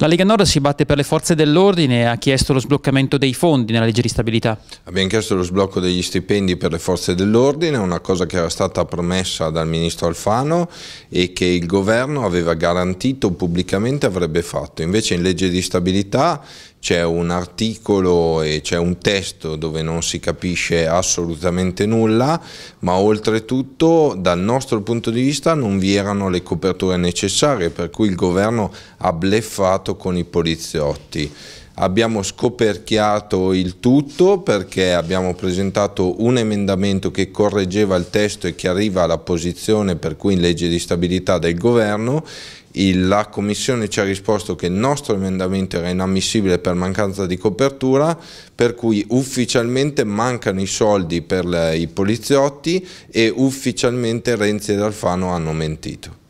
La Lega Nord si batte per le forze dell'ordine e ha chiesto lo sbloccamento dei fondi nella legge di stabilità. Abbiamo chiesto lo sblocco degli stipendi per le forze dell'ordine, una cosa che era stata promessa dal ministro Alfano e che il governo aveva garantito pubblicamente avrebbe fatto. Invece in legge di stabilità c'è un articolo e c'è un testo dove non si capisce assolutamente nulla, ma oltretutto dal nostro punto di vista non vi erano le coperture necessarie, per cui il governo ha bleffato con i poliziotti abbiamo scoperchiato il tutto perché abbiamo presentato un emendamento che correggeva il testo e che arriva alla posizione per cui in legge di stabilità del governo la Commissione ci ha risposto che il nostro emendamento era inammissibile per mancanza di copertura, per cui ufficialmente mancano i soldi per i poliziotti e ufficialmente Renzi ed Alfano hanno mentito.